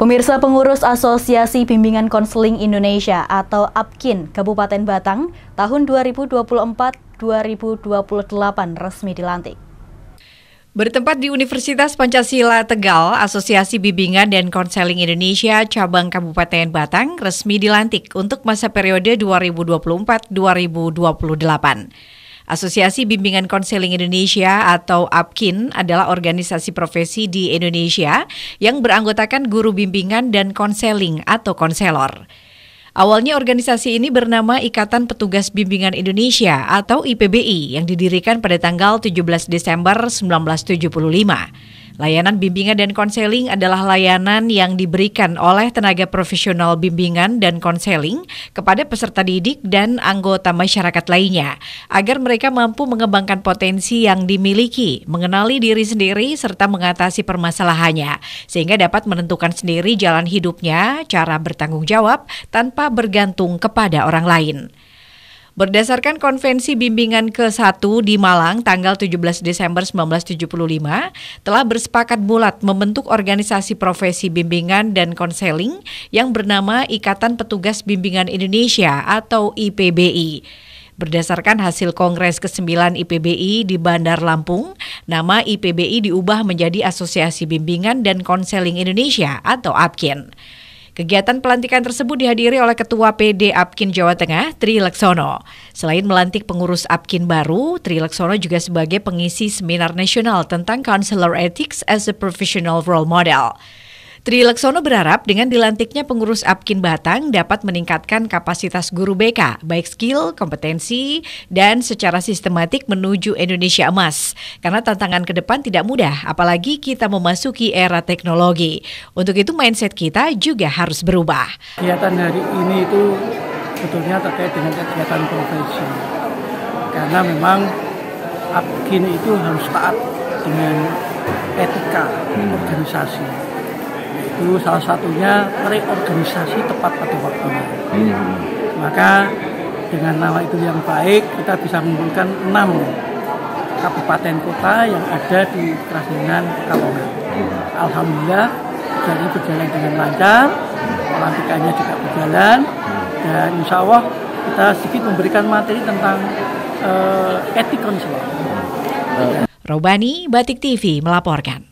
Pemirsa pengurus Asosiasi Bimbingan Konseling Indonesia atau APKIN Kabupaten Batang tahun 2024-2028 resmi dilantik. Bertempat di Universitas Pancasila Tegal, Asosiasi Bimbingan dan Konseling Indonesia cabang Kabupaten Batang resmi dilantik untuk masa periode 2024-2028. Asosiasi Bimbingan Konseling Indonesia atau APKIN adalah organisasi profesi di Indonesia yang beranggotakan guru bimbingan dan konseling atau konselor. Awalnya organisasi ini bernama Ikatan Petugas Bimbingan Indonesia atau IPBI yang didirikan pada tanggal 17 Desember 1975. Layanan bimbingan dan konseling adalah layanan yang diberikan oleh tenaga profesional bimbingan dan konseling kepada peserta didik dan anggota masyarakat lainnya agar mereka mampu mengembangkan potensi yang dimiliki, mengenali diri sendiri serta mengatasi permasalahannya sehingga dapat menentukan sendiri jalan hidupnya, cara bertanggung jawab tanpa bergantung kepada orang lain. Berdasarkan konvensi bimbingan ke-1 di Malang tanggal 17 Desember 1975, telah bersepakat bulat membentuk organisasi profesi bimbingan dan konseling yang bernama Ikatan Petugas Bimbingan Indonesia atau IPBI. Berdasarkan hasil Kongres ke-9 IPBI di Bandar Lampung, nama IPBI diubah menjadi Asosiasi Bimbingan dan Konseling Indonesia atau APKIN. Kegiatan pelantikan tersebut dihadiri oleh Ketua PD Apkin Jawa Tengah, Tri Leksono. Selain melantik pengurus Apkin baru, Tri Leksono juga sebagai pengisi seminar nasional tentang Counselor Ethics as a Professional Role Model. Tri Leksono berharap dengan dilantiknya pengurus APKIN Batang dapat meningkatkan kapasitas guru BK, baik skill, kompetensi, dan secara sistematik menuju Indonesia emas. Karena tantangan ke depan tidak mudah, apalagi kita memasuki era teknologi. Untuk itu mindset kita juga harus berubah. Kegiatan hari ini itu sebetulnya terkait dengan kegiatan profesi. Karena memang APKIN itu harus taat dengan etika organisasi itu salah satunya reorganisasi tepat pada waktu Hmm. Maka dengan nama itu yang baik kita bisa mengumpulkan enam kabupaten kota yang ada di Kragunan Kalongan. Hmm. Alhamdulillah jadi berjalan dengan lancar, pelantikannya juga berjalan dan insya Allah kita sedikit memberikan materi tentang uh, etik konsumen. Robani Batik TV melaporkan.